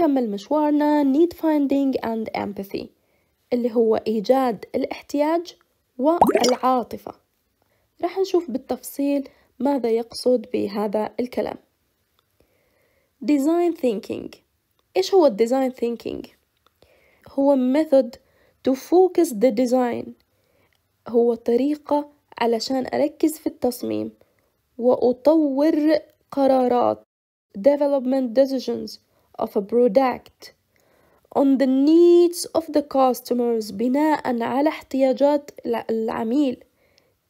ونكمل مشوارنا need finding and empathy اللي هو إيجاد الاحتياج والعاطفة راح نشوف بالتفصيل ماذا يقصد بهذا الكلام design thinking إيش هو Design thinking؟ هو method to focus the design هو طريقة علشان أركز في التصميم وأطور قرارات development decisions of a product on the needs of the customers بناء على احتياجات العميل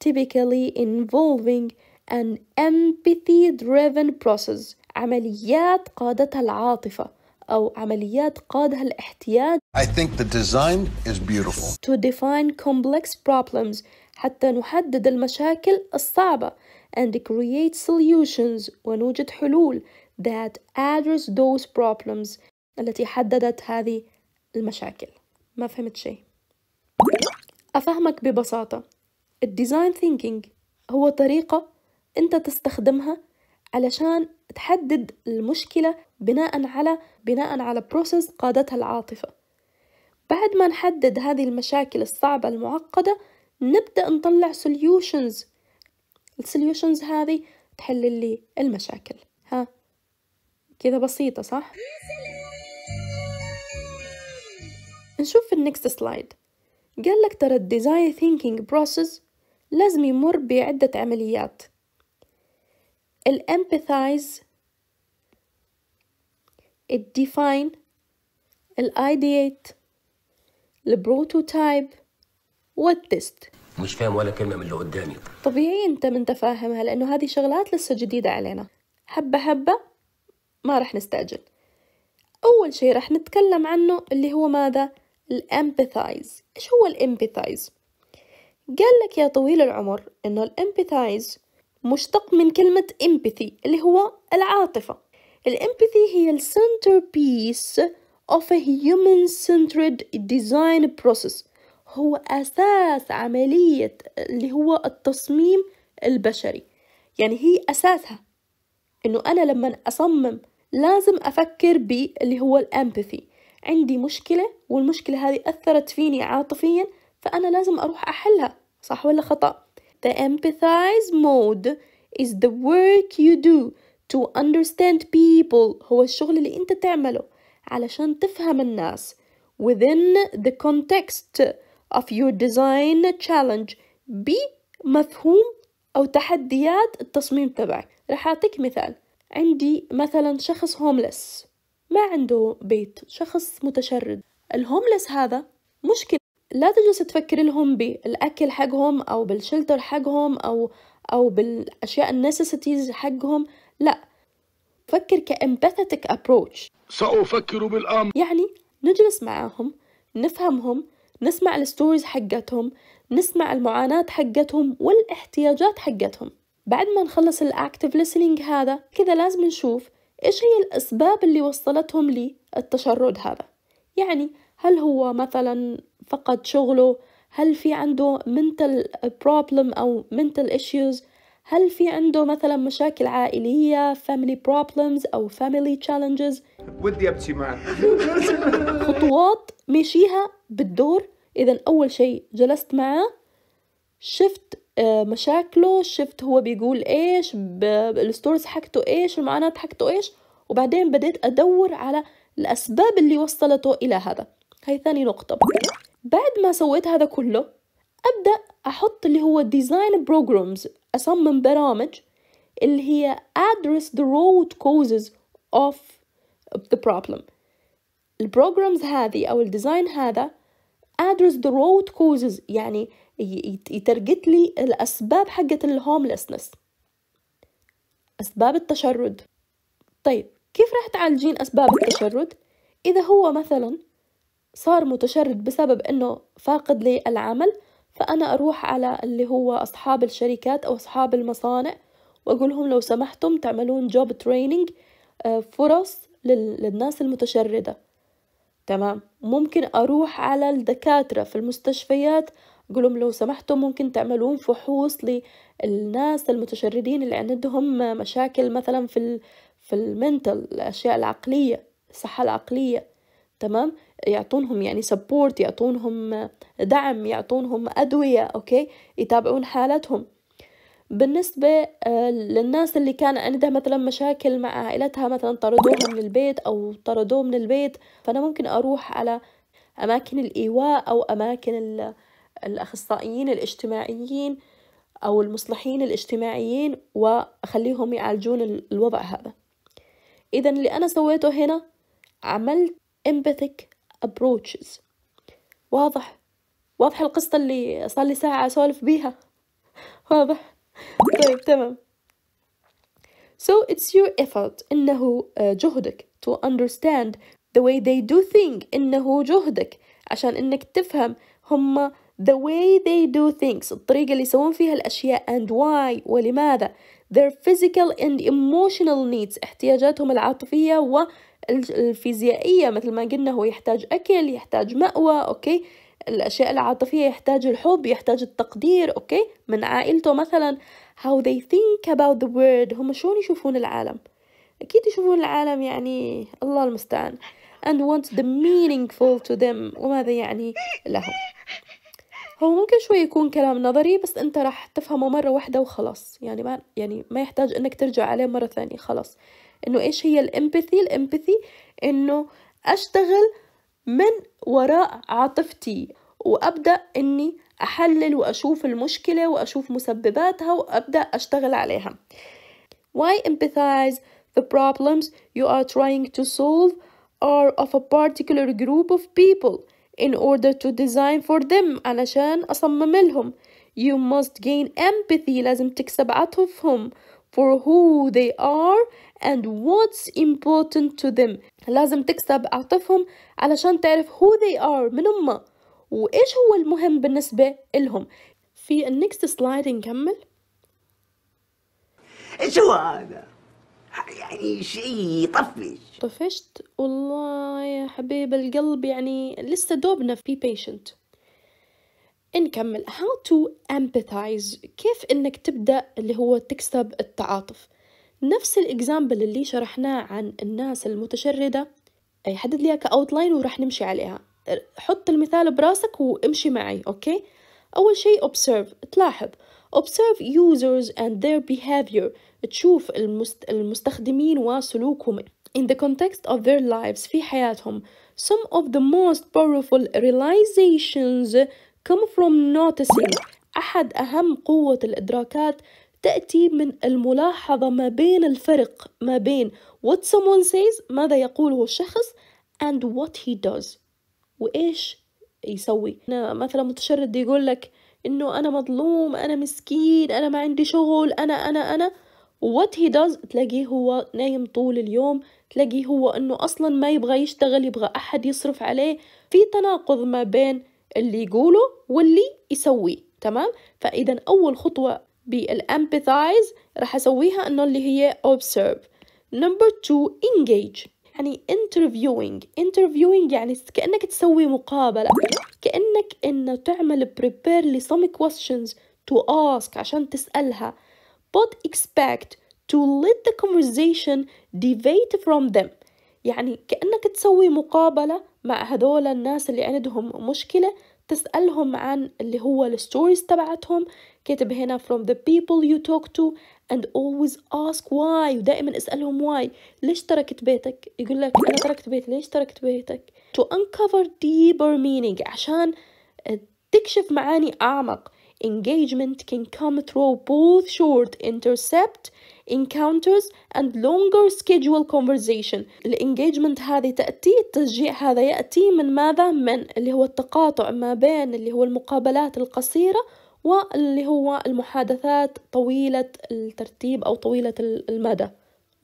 typically involving an empathy driven process عمليات قادتها العاطفة أو عمليات قادها الاحتياج I think the design is beautiful. to define complex problems حتى نحدد المشاكل الصعبة and create solutions ونوجد حلول that address those problems التي حددت هذه المشاكل ما فهمت شيء أفهمك ببساطة الديزاين ثينكينج هو طريقة أنت تستخدمها علشان تحدد المشكلة بناء على بناء على بروسيس قادتها العاطفة بعد ما نحدد هذه المشاكل الصعبة المعقدة نبدأ نطلع solutions السوليوشنز هذه تحل لي المشاكل كده بسيطة صح؟ نشوف في النكست سلايد قال لك ترى الديزاين ثينكينج بروسس لازم يمر بعدة عمليات الامبثايز الديفاين الايديات البروتوتايب والتست مش فاهم ولا كلمة من اللي قدامي طبيعي انت من تفاهمها لانه هذه شغلات لسه جديدة علينا حبة حبة ما رح نستعجل أول شيء رح نتكلم عنه اللي هو ماذا؟ الامبثايز إيش هو الامبثايز؟ قال لك يا طويل العمر إنه الامبثايز مشتق من كلمة empathy اللي هو العاطفة الامبثي هي السنتر بيس of a human centered design process هو أساس عملية اللي هو التصميم البشري يعني هي أساسها إنه أنا لما أصمم لازم أفكر باللي هو الأمبثي عندي مشكلة والمشكلة هذه أثرت فيني عاطفيا فأنا لازم أروح أحلها صح ولا خطأ The empathize mode is the work you do to understand people هو الشغل اللي أنت تعمله علشان تفهم الناس within the context of your design challenge بمفهوم أو تحديات التصميم تبعك رح أعطيك مثال عندي مثلا شخص هوملس ما عنده بيت شخص متشرد الهوملس هذا مشكلة لا تجلس تفكر لهم بالأكل حقهم أو بالشلتر حقهم أو أو بالأشياء النسيسيتيز حقهم لا فكر كامباثيتك أبروتش سأفكر بالأمر يعني نجلس معاهم نفهمهم نسمع الستوريز حقتهم نسمع المعاناة حقتهم والاحتياجات حقتهم بعد ما نخلص الأكتف listening هذا كذا لازم نشوف إيش هي الأسباب اللي وصلتهم للتشرد هذا يعني هل هو مثلا فقد شغله هل في عنده mental problem أو mental issues هل في عنده مثلا مشاكل عائلية family problems أو family challenges ودي أبكي معك خطوات مشيها بالدور إذا أول شيء جلست معاه شفت آه، مشاكله شفت هو بيقول ايش الستوريز حكته ايش المعاناة حكته ايش وبعدين بديت أدور على الأسباب اللي وصلته إلى هذا هاي ثاني نقطة بعد ما سويت هذا كله أبدأ أحط اللي هو ديزاين بروجرامز أصمم برامج اللي هي address the root causes of the problem البروجرامز هذه أو الديزاين هذا address the root causes يعني يترجت لي الأسباب حقة الهوملسنس أسباب التشرد طيب كيف راح تعالجين أسباب التشرد؟ إذا هو مثلا صار متشرد بسبب أنه فاقد لي العمل فأنا أروح على اللي هو أصحاب الشركات أو أصحاب المصانع وأقولهم لو سمحتم تعملون جوب تريننج آه، فرص للناس المتشردة تمام ممكن أروح على الدكاترة في المستشفيات قولهم لو سمحتم ممكن تعملون فحوص للناس المتشردين اللي عندهم مشاكل مثلا في ال في المنتل الأشياء العقلية الصحة العقلية تمام يعطونهم يعني سبورت يعطونهم دعم يعطونهم أدوية أوكي يتابعون حالتهم بالنسبة آه، للناس اللي كان عندها مثلا مشاكل مع عائلتها مثلا طردوها من البيت أو طردوه من البيت فأنا ممكن أروح على أماكن الإيواء أو أماكن الأخصائيين الاجتماعيين أو المصلحين الاجتماعيين وأخليهم يعالجون الوضع هذا إذا اللي أنا سويته هنا عملت empathic approaches واضح واضح القصة اللي صار لي ساعة أسولف بيها واضح طيب تمام So it's your effort إنه آه، جهدك to understand the way they do think إنه جهدك عشان إنك تفهم هم the way they do things الطريقة اللي يسوون فيها الأشياء and why ولماذا their physical and emotional needs احتياجاتهم العاطفية والفيزيائية مثل ما قلنا هو يحتاج أكل يحتاج مأوى أوكي الأشياء العاطفية يحتاج الحب يحتاج التقدير أوكي من عائلته مثلا how they think about the world هم شلون يشوفون العالم أكيد يشوفون العالم يعني الله المستعان and want the meaningful to them وماذا يعني لهم هو ممكن شوي يكون كلام نظري بس انت راح تفهمه مرة واحدة وخلاص يعني ما يعني ما يحتاج انك ترجع عليه مرة ثانية خلاص انه ايش هي الامباثي الامباثي انه اشتغل من وراء عاطفتي وابدا اني احلل واشوف المشكلة واشوف مسبباتها وابدا اشتغل عليها Why empathize the problems you are trying to solve are of a particular group of people in order to design for them علشان أصمم لهم You must gain empathy لازم تكسب عطفهم for who they are and what's important to them لازم تكسب عطفهم علشان تعرف who they are من هم وإيش هو المهم بالنسبة لهم في النكست سلايد نكمل إيش هو هذا؟ يعني شيء يطفش طفشت والله يا حبيب القلب يعني لسه دوبنا في بيشنت نكمل how to empathize كيف انك تبدأ اللي هو تكسب التعاطف نفس الاكزامبل اللي شرحناه عن الناس المتشردة حدد لي كاوتلاين وراح نمشي عليها حط المثال براسك وامشي معي اوكي اول شيء observe تلاحظ observe users and their behavior تشوف المست... المستخدمين وسلوكهم in the context of their lives في حياتهم some of the most powerful realizations come from noticing أحد أهم قوة الإدراكات تأتي من الملاحظة ما بين الفرق ما بين what someone says ماذا يقوله الشخص and what he does وإيش يسوي مثلا متشرد يقول لك انه انا مظلوم انا مسكين انا ما عندي شغل انا انا انا وات هي داز تلاقيه هو نايم طول اليوم تلاقيه هو انه اصلا ما يبغى يشتغل يبغى احد يصرف عليه في تناقض ما بين اللي يقوله واللي يسويه تمام فاذا اول خطوه بالامباثايز راح اسويها انه اللي هي اوبسيرف نمبر 2 انجيج يعني interviewing interviewing يعني كأنك تسوي مقابلة كأنك إنه تعمل prepare some questions to ask عشان تسألها but expect to let the conversation deviate from them يعني كأنك تسوي مقابلة مع هذول الناس اللي عندهم مشكلة تسألهم عن اللي هو الستوريز تبعتهم كاتب هنا from the people you talk to and always ask why ودائما اسألهم why ليش تركت بيتك يقول لك أنا تركت بيتي ليش تركت بيتك to uncover deeper meaning عشان تكشف معاني أعمق engagement can come through both short intercept encounters and longer schedule conversation الانجيجمنت هذه تأتي التشجيع هذا يأتي من ماذا من اللي هو التقاطع ما بين اللي هو المقابلات القصيرة واللي هو المحادثات طويلة الترتيب أو طويلة المدى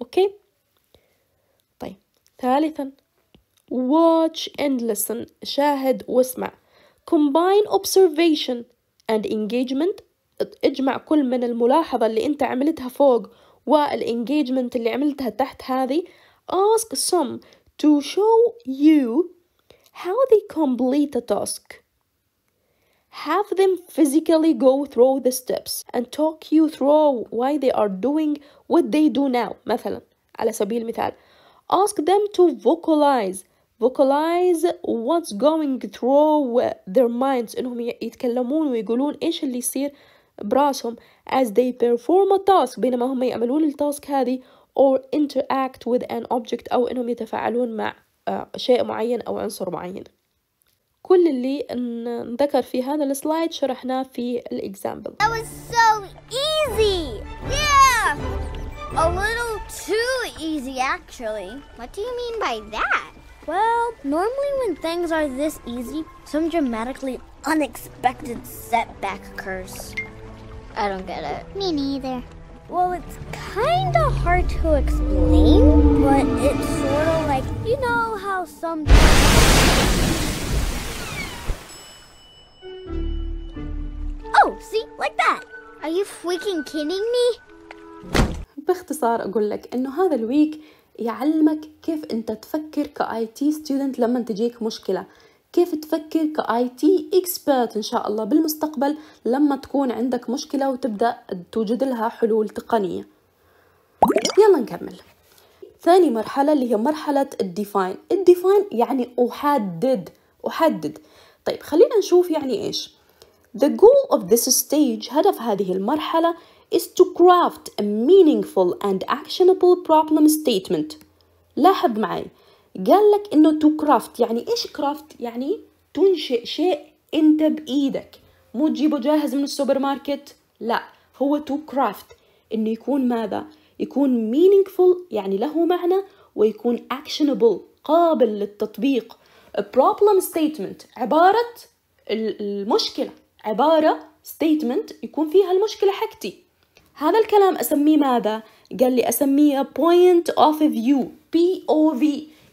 أوكي طيب ثالثا watch and listen شاهد واسمع combine observation and engagement اجمع كل من الملاحظة اللي انت عملتها فوق والengagement اللي عملتها تحت هذه ask some to show you how they complete a task have them physically go through the steps and talk you through why they are doing what they do now مثلا على سبيل المثال ask them to vocalize vocalize what's going through their minds انهم يتكلمون ويقولون ايش اللي يصير براسهم as they perform a task بينما هم يعملون التاسك هذه or interact with an object أو إنهم يتفاعلون مع شيء معين أو عنصر معين كل اللي نذكر في هذا السلايد شرحناه في الإكزامبل That was so easy! Yeah! A little too easy actually. What do you mean by that? Well, normally when things are this easy, some dramatically unexpected setback occurs. I don't get it. Me neither. Well, it's kind of hard to explain, but it's sort of like you know how some. Oh, see, like that. Are you freaking kidding me? باختصار أقول لك إنه هذا الويك يعلمك كيف أنت تفكر كأي تي ستودنت لما تجيك مشكلة كيف تفكر كاي تي اكسبيرت ان شاء الله بالمستقبل لما تكون عندك مشكله وتبدا توجد لها حلول تقنيه يلا نكمل ثاني مرحله اللي هي مرحله الديفاين الديفاين يعني احدد احدد طيب خلينا نشوف يعني ايش The goal of this stage هدف هذه المرحلة is to craft a meaningful and actionable problem statement لاحظ معي قال لك انه تو كرافت يعني ايش كرافت يعني تنشئ شيء انت بايدك مو تجيبه جاهز من السوبر ماركت لا هو تو كرافت انه يكون ماذا يكون meaningful يعني له معنى ويكون actionable قابل للتطبيق A problem statement عبارة المشكلة عبارة statement يكون فيها المشكلة حقتي هذا الكلام أسميه ماذا؟ قال لي أسميه point of view POV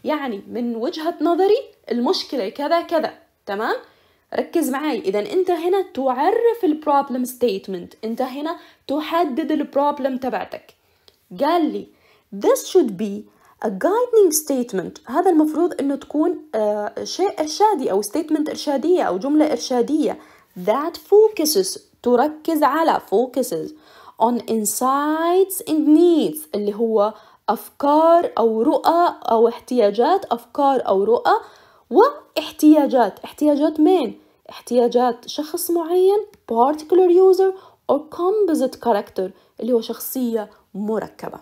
يعني من وجهة نظري المشكلة كذا كذا تمام ركز معي اذا انت هنا تعرف البروبلم ستيتمنت انت هنا تحدد البروبلم تبعتك قال لي this should be a guiding statement هذا المفروض انه تكون uh, شيء ارشادي او statement ارشاديه او جمله ارشاديه that focuses تركز على focuses on insights and needs اللي هو أفكار أو رؤى أو احتياجات أفكار أو رؤى واحتياجات احتياجات مين؟ احتياجات شخص معين particular user or composite character اللي هو شخصية مركبة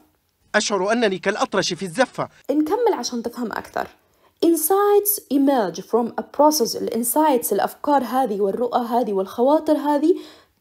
أشعر أنني كالأطرش في الزفة نكمل عشان تفهم أكثر insights emerge from a process الانسايتس الأفكار هذه والرؤى هذه والخواطر هذه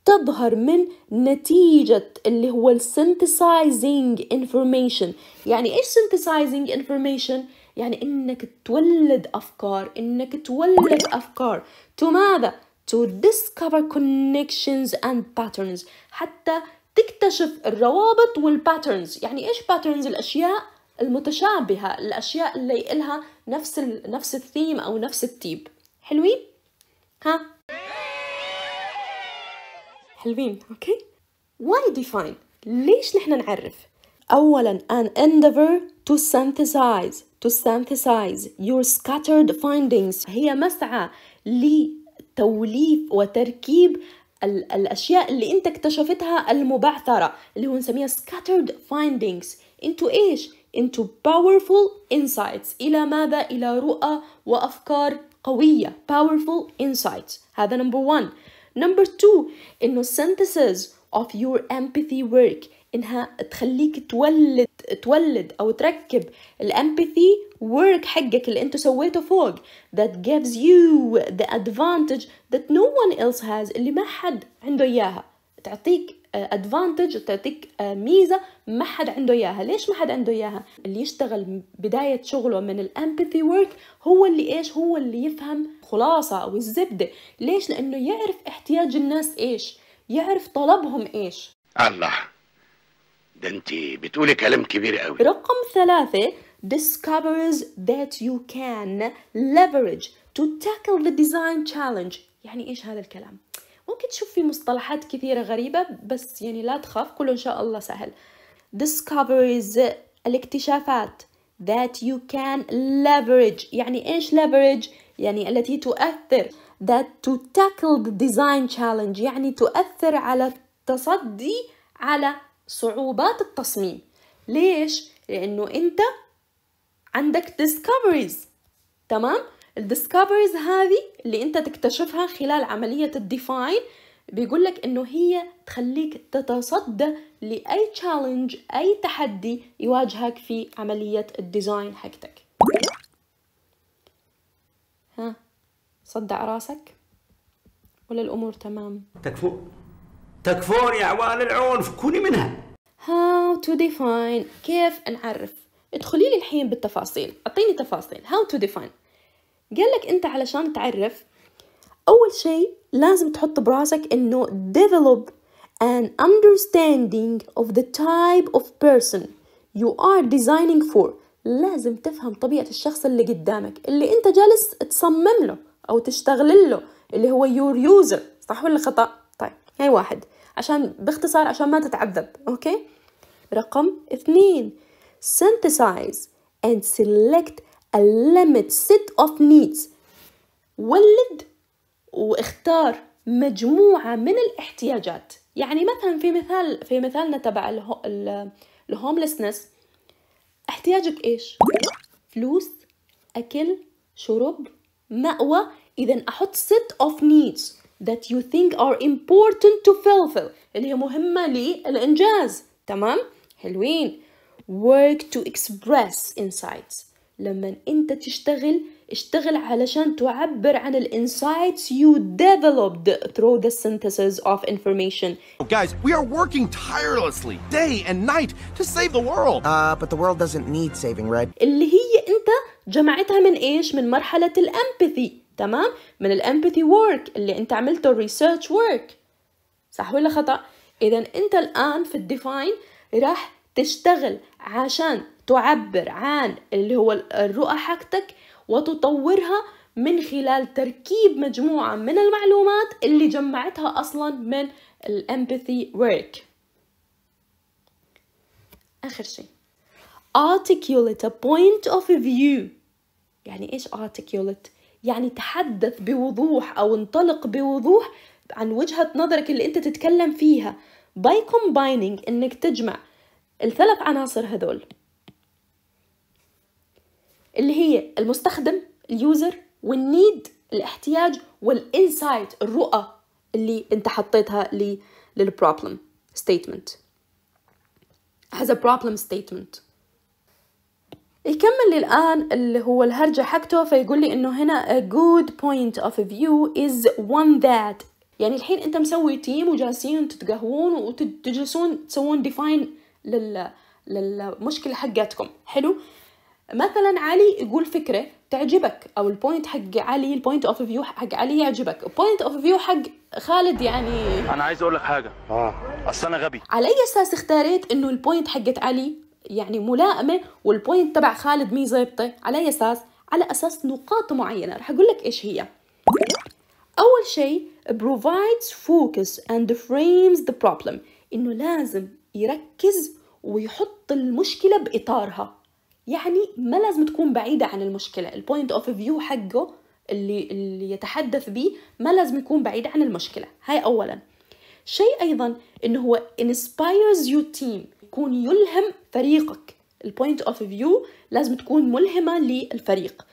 تظهر من نتيجة اللي هو ال synthesizing information يعني إيش synthesizing information؟ يعني إنك تولد أفكار إنك تولد أفكار to ماذا؟ to discover connections and patterns حتى تكتشف الروابط والباترنز يعني ايش باترنز الاشياء المتشابهه الاشياء اللي لها نفس الـ نفس الثيم او نفس التيب حلوين ها حلوين اوكي واي ديفاين ليش نحن نعرف اولا ان endeavor to synthesize to synthesize your scattered findings هي مسعى لتوليف وتركيب ال- الاشياء اللي انت اكتشفتها المبعثره اللي هو نسميها scattered findings انتو ايش انتو powerful insights الى ماذا الى رؤى وافكار قويه powerful insights هذا نمبر 1 number two انه synthesis of your empathy work انها تخليك تولد تولد او تركب الامباثي work حقك اللي انت سويته that gives you the advantage that no one else has اللي ما حد عنده اياها ادفانتج وتعطيك آه، ميزه ما حد عنده اياها ليش ما حد عنده اياها اللي يشتغل بدايه شغله من الامباثي ورك هو اللي ايش هو اللي يفهم خلاصه او الزبده ليش لانه يعرف احتياج الناس ايش يعرف طلبهم ايش الله ده انت بتقولي كلام كبير قوي رقم ثلاثة discovers that you can leverage to tackle the design challenge يعني ايش هذا الكلام ممكن تشوف في مصطلحات كثيرة غريبة بس يعني لا تخاف كله إن شاء الله سهل discoveries الاكتشافات that you can leverage يعني إيش leverage؟ يعني التي تؤثر that to tackle the design challenge يعني تؤثر على التصدي على صعوبات التصميم ليش؟ لأنه أنت عندك discoveries تمام؟ الديسكفريز هذه اللي انت تكتشفها خلال عملية الديفاين بيقول لك انه هي تخليك تتصدى لاي تشالنج اي تحدي يواجهك في عملية الديزاين حقتك ها صدع راسك ولا الامور تمام تكفون تكفون يا عوال العون فكوني منها how to define كيف نعرف ادخلي لي الحين بالتفاصيل اعطيني تفاصيل how to define قال لك انت علشان تعرف اول شيء لازم تحط براسك انه develop an understanding of the type of person you are designing for لازم تفهم طبيعة الشخص اللي قدامك اللي انت جالس تصمم له او تشتغل له اللي هو your user صح ولا خطأ طيب هاي واحد عشان باختصار عشان ما تتعذب اوكي رقم اثنين synthesize and select a limit set of needs ولد واختار مجموعة من الاحتياجات يعني مثلا في مثال في مثالنا تبع الهوملسنس احتياجك ايش فلوس اكل شرب مأوى إذا أحط set of needs that you think are important to fulfill اللي هي مهمة للإنجاز تمام حلوين work to express insights لما انت تشتغل اشتغل علشان تعبر عن insights you developed through the synthesis of information. Guys, we are working tirelessly day and night to save the world. Uh, but the world doesn't need saving, right? اللي هي انت جمعتها من ايش؟ من مرحلة الامباثي، تمام؟ من الامباثي work اللي انت عملته research work. صح ولا خطأ؟ إذا انت الآن في الديفاين راح تشتغل عشان تعبر عن اللي هو الرؤى حقتك وتطورها من خلال تركيب مجموعة من المعلومات اللي جمعتها أصلا من الامبثي work آخر شيء articulate a point of view يعني إيش articulate؟ يعني تحدث بوضوح أو انطلق بوضوح عن وجهة نظرك اللي أنت تتكلم فيها by combining إنك تجمع الثلاث عناصر هذول اللي هي المستخدم اليوزر والنيد الاحتياج والانسايت الرؤى اللي انت حطيتها للبروبلم ستيتمنت هذا a problem statement يكمل لي الآن اللي هو الهرجة حقته فيقول لي إنه هنا a good point of view is one that يعني الحين أنت مسوي تيم وجالسين تتقهوون وتجلسون تسوون define لل للمشكله حقتكم حلو مثلا علي يقول فكره تعجبك او البوينت حق علي البوينت اوف فيو حق علي يعجبك البوينت اوف فيو حق خالد يعني انا عايز اقول لك حاجه اه اصل انا غبي على اي اساس اختاريت انه البوينت حقت علي يعني ملائمه والبوينت تبع خالد مي زيبطه على اي اساس على اساس نقاط معينه راح اقول لك ايش هي اول شيء provides focus and frames the problem انه لازم يركز ويحط المشكله باطارها يعني ما لازم تكون بعيده عن المشكله البوينت اوف فيو حقه اللي اللي يتحدث به ما لازم يكون بعيد عن المشكله هاي اولا شيء ايضا انه هو inspires your team يكون يلهم فريقك البوينت اوف فيو لازم تكون ملهمه للفريق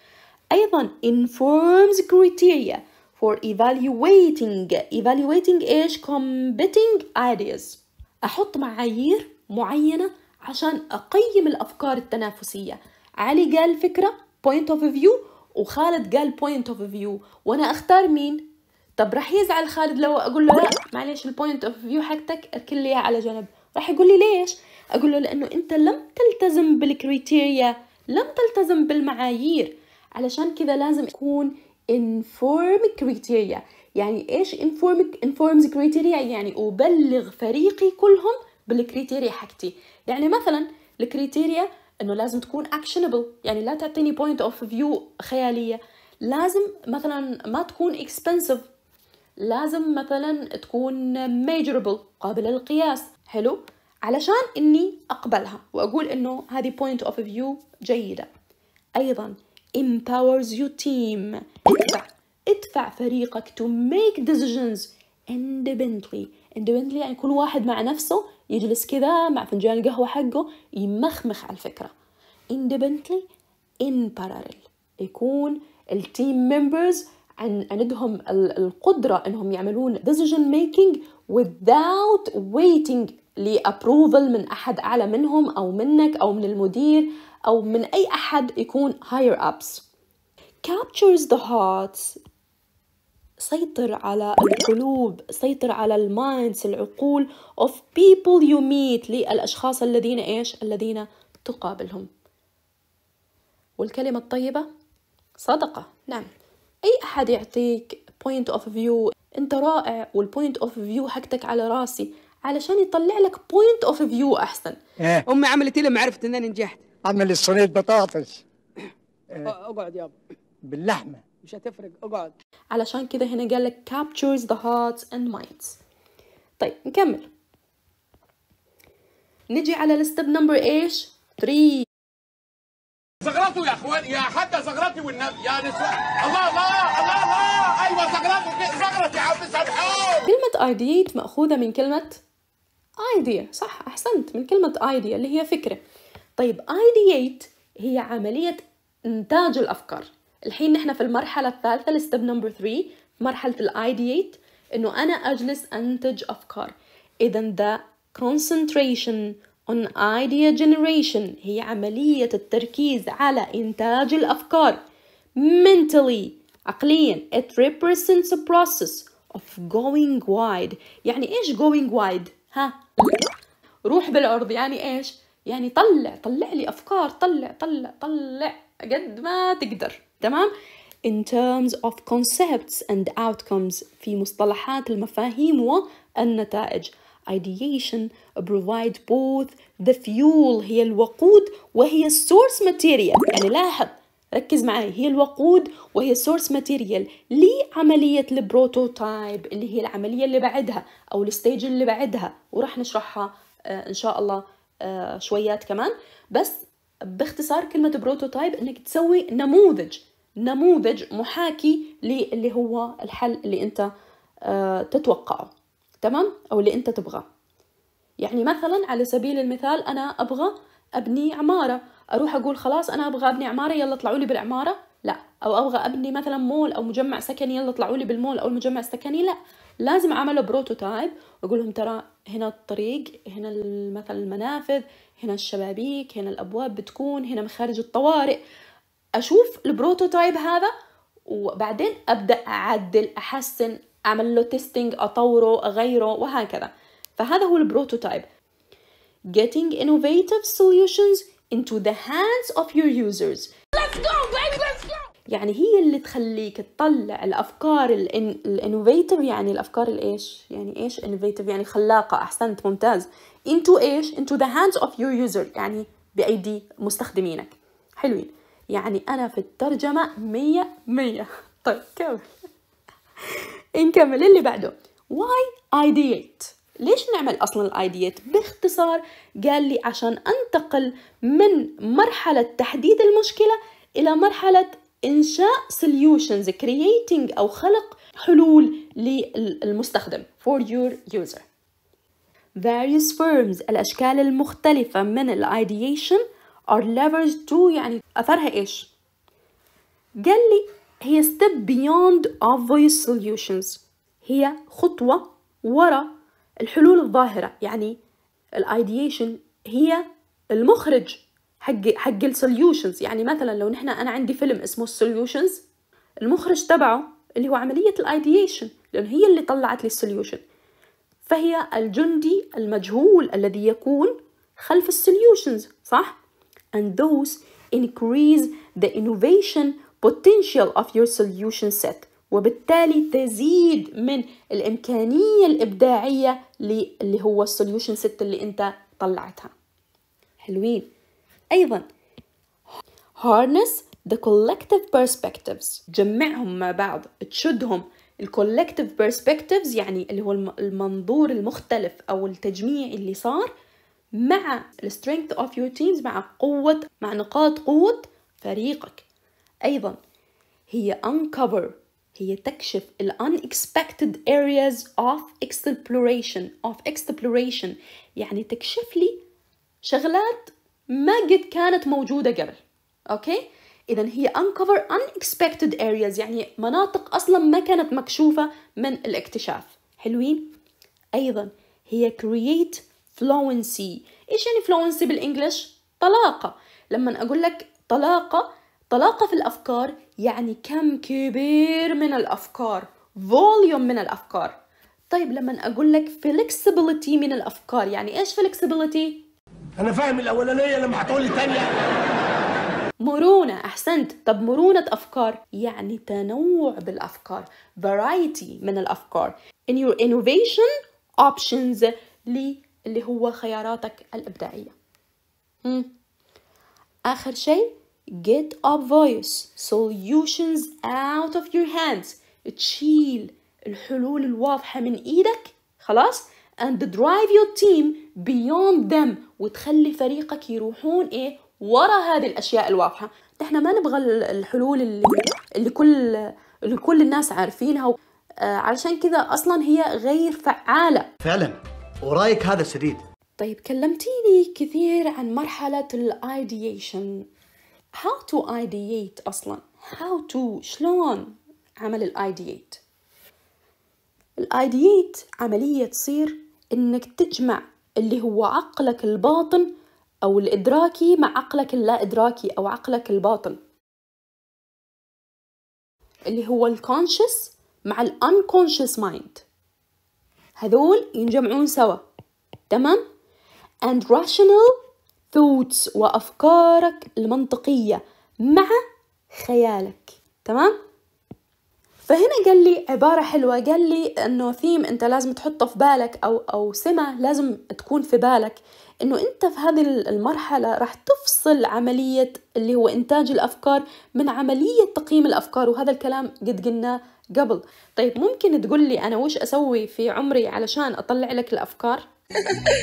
ايضا informs criteria for evaluating evaluating ايش competing ideas أحط معايير معينة عشان أقيم الأفكار التنافسية علي قال فكرة بوينت اوف فيو وخالد قال بوينت اوف فيو وأنا أختار مين طب رح يزعل خالد لو أقول له لا معلش البوينت اوف فيو حقتك أركن لي على جنب رح يقول لي ليش أقول له لأنه أنت لم تلتزم بالكريتيريا لم تلتزم بالمعايير علشان كذا لازم يكون inform criteria يعني ايش انفورمك informs criteria يعني أبلغ فريقي كلهم بالكريتيريا حقتي يعني مثلا الكريتيريا انه لازم تكون actionable يعني لا تعطيني point of view خياليه لازم مثلا ما تكون expensive لازم مثلا تكون measurable قابله للقياس حلو علشان اني اقبلها واقول انه هذه point of view جيده ايضا empowers your team اتبع تدفع فريقك to make decisions independently independently يعني كل واحد مع نفسه يجلس كذا مع فنجان القهوة حقه يمخمخ على الفكرة independently in parallel يكون التيم ممبرز عندهم القدرة انهم يعملون decision making without waiting لابروفل من احد اعلى منهم او منك او من المدير او من اي احد يكون higher ups captures the hearts سيطر على القلوب سيطر على المايندز العقول of people you meet للأشخاص الذين إيش الذين تقابلهم والكلمة الطيبة صدقة نعم أي أحد يعطيك point of view أنت رائع والبوينت of view حقتك على راسي علشان يطلع لك بوينت اوف فيو احسن إيه؟ امي عملت لي إيه لما عرفت ان انا نجحت عمل صينيه بطاطس اقعد يابا باللحمه مش هتفرق اقعد علشان كده هنا قال لك captures the hearts and minds طيب نكمل نجي على الستب نمبر ايش 3 زغرطوا يا اخوان يا حتى زغرتي والنبي يا نساء الله الله الله الله ايوه زغرطوا زغرط يا عم سامحوني كلمه ايديت ماخوذه من كلمه ايديا صح احسنت من كلمه ايديا اللي هي فكره طيب ايديت هي عمليه انتاج الافكار الحين نحن في المرحلة الثالثة الستب نمبر three مرحلة الايديات انه انا اجلس انتج افكار اذا the concentration on idea generation هي عملية التركيز على انتاج الافكار mentally عقليا it represents a process of going wide يعني ايش going wide ها روح بالارض يعني ايش يعني طلع طلع لي افكار طلع طلع طلع قد ما تقدر تمام in terms of concepts and outcomes في مصطلحات المفاهيم والنتائج ideation provide both the fuel هي الوقود وهي source material يعني لاحظ ركز معي هي الوقود وهي source material لعملية البروتوتايب اللي هي العملية اللي بعدها أو الستيج اللي بعدها وراح نشرحها آه، إن شاء الله آه، شويات كمان بس باختصار كلمة بروتوتايب إنك تسوي نموذج نموذج محاكي للي هو الحل اللي انت آه، تتوقعه تمام او اللي انت تبغاه يعني مثلا على سبيل المثال انا ابغى ابني عماره اروح اقول خلاص انا ابغى ابني عماره يلا طلعوا لي بالعماره لا او ابغى ابني مثلا مول او مجمع سكني يلا طلعوا لي بالمول او المجمع السكني لا لازم اعمل بروتوتايب واقول لهم ترى هنا الطريق هنا مثلا المنافذ هنا الشبابيك هنا الابواب بتكون هنا مخارج الطوارئ اشوف البروتوتايب هذا وبعدين ابدا اعدل احسن اعمل له تيستينج اطوره اغيره وهكذا فهذا هو البروتوتايب getting innovative solutions into the hands of your users let's go baby let's go يعني هي اللي تخليك تطلع الافكار الانوفيتيف يعني الافكار الايش يعني ايش انوفيتيف يعني خلاقه احسنت ممتاز into ايش into the hands of your user يعني بايدي مستخدمينك حلوين يعني أنا في الترجمة مية مية طيب كمل نكمل اللي بعده why ideate ليش نعمل اصلا الايديات باختصار قال لي عشان انتقل من مرحله تحديد المشكله الى مرحله انشاء solutions creating او خلق حلول للمستخدم for your user various firms الاشكال المختلفه من ideation are leveraged to يعني أثرها إيش؟ قال لي هي step beyond obvious solutions هي خطوة ورا الحلول الظاهرة يعني الايديشن هي المخرج حق حق السوليوشنز يعني مثلا لو نحن انا عندي فيلم اسمه السوليوشنز المخرج تبعه اللي هو عملية الايديشن لأن هي اللي طلعت لي السوليوشن فهي الجندي المجهول الذي يكون خلف السوليوشنز صح؟ and those increase the innovation potential of your solution set وبالتالي تزيد من الإمكانية الإبداعية اللي هو solution ست اللي أنت طلعتها حلوين أيضا harness the collective perspectives جمعهم مع بعض تشدهم الكولكتيف perspectives يعني اللي هو المنظور المختلف أو التجميع اللي صار مع strength of your teams مع قوة مع نقاط قوة فريقك أيضا هي uncover هي تكشف ال unexpected areas of exploration of exploration يعني تكشف لي شغلات ما قد كانت موجودة قبل أوكي إذا هي uncover unexpected areas يعني مناطق أصلا ما كانت مكشوفة من الاكتشاف حلوين أيضا هي create فلونسي ايش يعني فلونسي بالانجلش طلاقه لما اقول لك طلاقه طلاقه في الافكار يعني كم كبير من الافكار فوليوم من الافكار طيب لما اقول لك flexibility من الافكار يعني ايش flexibility انا فاهم الاولانيه لما هتقولي الثانيه مرونة أحسنت طب مرونة أفكار يعني تنوع بالأفكار variety من الأفكار in your innovation options لي اللي هو خياراتك الإبداعية مم. آخر شيء get up voice solutions out of your hands تشيل الحلول الواضحة من إيدك خلاص and drive your team beyond them وتخلي فريقك يروحون إيه ورا هذه الأشياء الواضحة نحن ما نبغى الحلول اللي, اللي كل اللي كل الناس عارفينها آه، علشان كذا أصلا هي غير فعالة فعلا ورايك هذا سديد طيب كلمتيني كثير عن مرحلة الايديشن how to ideate أصلا how to شلون عمل الايديات الايديات عملية تصير انك تجمع اللي هو عقلك الباطن او الادراكي مع عقلك اللا ادراكي او عقلك الباطن اللي هو الكونشس مع الانكونشس مايند هذول ينجمعون سوا تمام and rational thoughts وأفكارك المنطقية مع خيالك تمام فهنا قال لي عبارة حلوة قال لي أنه ثيم أنت لازم تحطه في بالك أو, أو سمة لازم تكون في بالك أنه أنت في هذه المرحلة راح تفصل عملية اللي هو إنتاج الأفكار من عملية تقييم الأفكار وهذا الكلام قد قلناه قبل طيب ممكن تقول لي أنا وش أسوي في عمري علشان أطلع لك الأفكار؟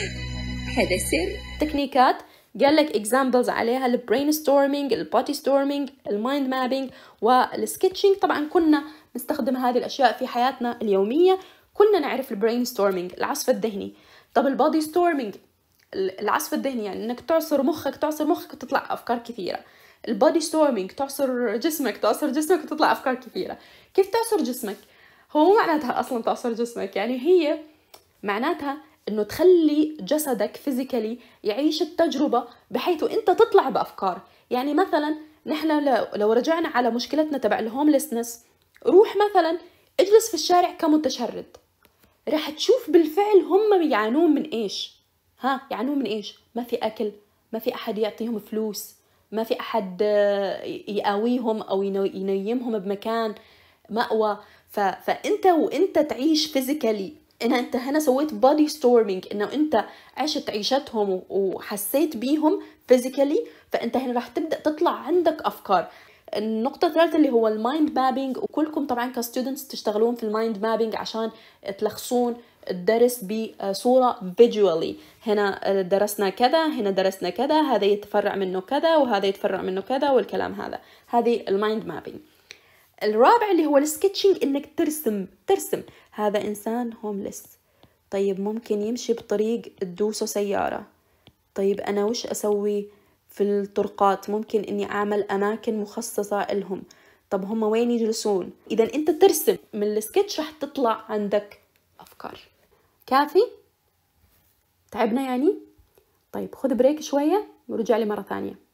هذا سر تكنيكات قال لك اكزامبلز عليها البرين ستورمينج البوتي ستورمينج المايند مابينج والسكتشينج طبعا كنا نستخدم هذه الاشياء في حياتنا اليوميه كلنا نعرف البرين ستورمينج العصف الذهني طب البودي ستورمينج العصف الذهني يعني انك تعصر مخك تعصر مخك وتطلع افكار كثيره البودي ستورمينج تعصر جسمك تعصر جسمك وتطلع افكار كثيره كيف تعصر جسمك هو مو معناتها اصلا تعصر جسمك يعني هي معناتها انه تخلي جسدك فيزيكالي يعيش التجربه بحيث انت تطلع بافكار يعني مثلا نحن لو رجعنا على مشكلتنا تبع الهوملسنس روح مثلا اجلس في الشارع كمتشرد راح تشوف بالفعل هم يعانون من ايش ها يعانون من ايش ما في اكل ما في احد يعطيهم فلوس ما في أحد آه، يقاويهم أو ينيمهم بمكان مأوى ف... فأنت وأنت تعيش فيزيكالي إن أنت هنا سويت بودي ستورمينج إنه أنت عشت عيشتهم وحسيت بيهم فيزيكالي فأنت هنا راح تبدأ تطلع عندك أفكار النقطة الثالثة اللي هو المايند مابينج وكلكم طبعا كستودنتس تشتغلون في المايند مابينج عشان تلخصون الدرس بصورة آه، فيجوالي هنا آه، درسنا كذا هنا درسنا كذا هذا يتفرع منه كذا وهذا يتفرع منه كذا والكلام هذا هذه المايند مابينج الرابع اللي هو السكتشنج انك ترسم ترسم هذا انسان هوملس طيب ممكن يمشي بطريق تدوسه سيارة طيب انا وش اسوي في الطرقات ممكن اني اعمل اماكن مخصصة لهم طب هم وين يجلسون اذا انت ترسم من السكتش راح تطلع عندك افكار كافي تعبنا يعني طيب خذ بريك شوية ورجع لي مرة ثانية